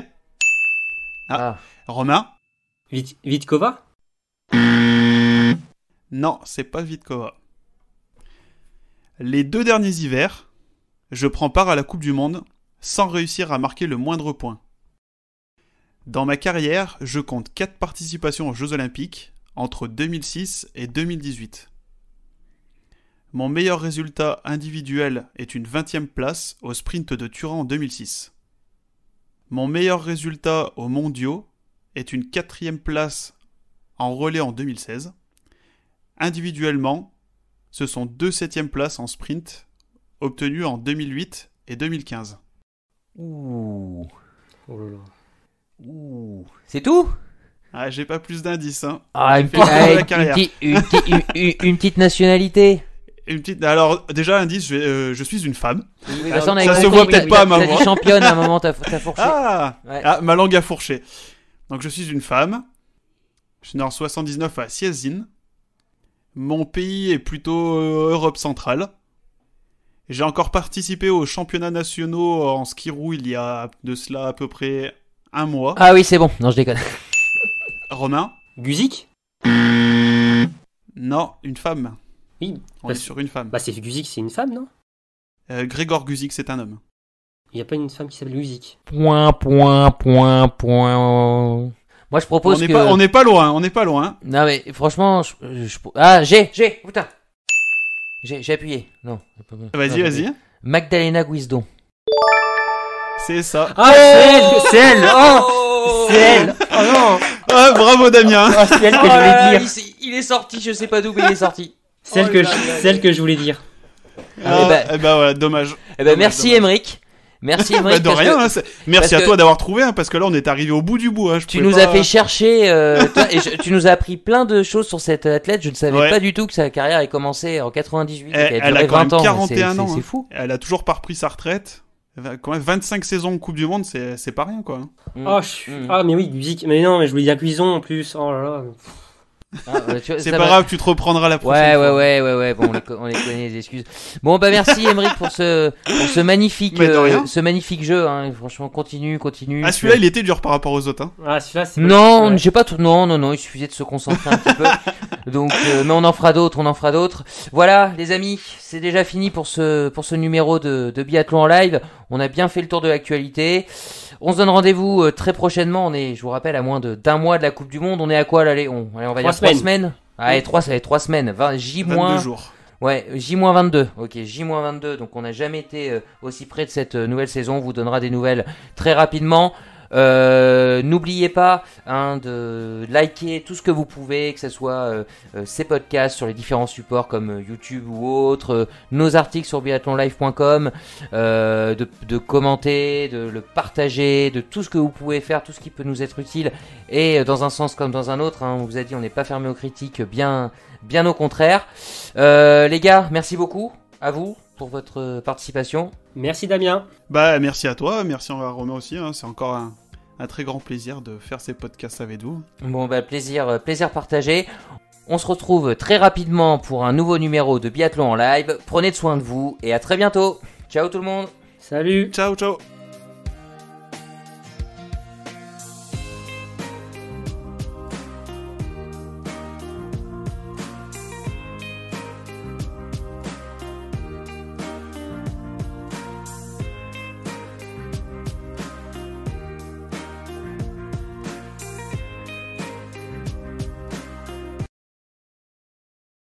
ah. ah. Romain Vitkova Non, c'est pas Vitkova. Les deux derniers hivers, je prends part à la Coupe du Monde sans réussir à marquer le moindre point. Dans ma carrière, je compte 4 participations aux Jeux Olympiques entre 2006 et 2018. Mon meilleur résultat individuel est une 20e place au sprint de Turin en 2006. Mon meilleur résultat au mondiaux est une 4e place en relais en 2016. Individuellement, ce sont deux 7e places en sprint obtenues en 2008 et 2015. Ouh. C'est tout Ah, j'ai pas plus d'indices. une petite nationalité petite. Alors, déjà, indice, je, euh, suis une femme. ça, se voit peut-être pas à ma voix. championne à un moment, ta fourché. Ah, ah, ma langue a fourché. Donc, je suis une femme. Je suis né en 79 à Siezine. Mon pays est plutôt euh, Europe centrale. J'ai encore participé aux championnats nationaux en ski roue il y a de cela à peu près un mois. Ah oui, c'est bon. Non, je déconne. Romain Guzik Non, une femme. On est sur une femme. Bah, c'est Guzik, c'est une femme, non euh, Grégor Guzik, c'est un homme. Il n'y a pas une femme qui s'appelle Guzik. Point, point, point, point. Moi, je propose on est Pas, n'est pas loin, on n'est pas loin. Non, mais franchement, je. Ah, j'ai, j'ai, oh, putain J'ai appuyé. Non. Vas-y, vas-y. Magdalena Guizdon. C'est ça. Ah, c'est elle, Oh, C'est elle Oh, oh ah non ah, Bravo Damien ah, C'est que oh Il, il est sorti, je sais pas d'où, mais il est sorti. Celle, oh que, je, celle que je voulais dire. Ah, voilà, eh ben, eh ben, dommage. Eh ben, merci Émeric. Merci bah, de hein, merci à toi d'avoir trouvé, hein, parce que là on est arrivé au bout du bout. Hein, tu nous as fait chercher, euh, et tu nous as appris plein de choses sur cette athlète. Je ne savais pas du tout que sa carrière ait commencé en 98. Elle, a quand même 41 ans. C'est fou. Elle a toujours pas repris sa retraite. Quand même 25 saisons Coupe du Monde, c'est pas rien quoi. Oh, Ah, mais oui, musique. Mais non, mais je voulais dire cuisson en plus. Oh là là. Ah, bah, c'est pas grave, tu te reprendras la prochaine. Ouais, ouais, ouais, ouais, ouais. Bon, on les, connaît les excuses. Bon, bah merci Émeric pour ce, pour ce magnifique, euh, ce magnifique jeu. hein. Franchement, continue, continue. Ah, celui-là, il était dur par rapport aux autres. hein. Ah, celui-là, c'est. Non, j'ai pas tout. Non, non, non, il suffisait de se concentrer un petit peu. Donc, euh, mais on en fera d'autres, on en fera d'autres. Voilà, les amis, c'est déjà fini pour ce pour ce numéro de, de biathlon en live. On a bien fait le tour de l'actualité. On se donne rendez-vous euh, très prochainement. On est, je vous rappelle, à moins d'un mois de la Coupe du Monde. On est à quoi là on, va trois dire semaines. trois semaines. Allez, trois, être trois semaines. J 22 Ouais, J-22. Ok, J-22. Donc on n'a jamais été euh, aussi près de cette euh, nouvelle saison. On vous donnera des nouvelles très rapidement. Euh, n'oubliez pas hein, de liker tout ce que vous pouvez, que ce soit euh, euh, ces podcasts sur les différents supports comme YouTube ou autres, nos articles sur biathlonlive.com, de, commenter, de le partager, de tout ce que vous pouvez faire, tout ce qui peut nous être utile. Et dans un sens comme dans un autre, hein, on vous a dit on n'est pas fermé aux critiques, bien, bien au contraire. les gars, merci beaucoup à vous pour votre participation. Merci Damien. Bah merci à toi, merci à Romain aussi. Hein. C'est encore un, un très grand plaisir de faire ces podcasts avec vous. Bon, bah, plaisir, euh, plaisir partagé. On se retrouve très rapidement pour un nouveau numéro de Biathlon en live. Prenez soin de vous et à très bientôt. Ciao tout le monde. Salut. Ciao, ciao.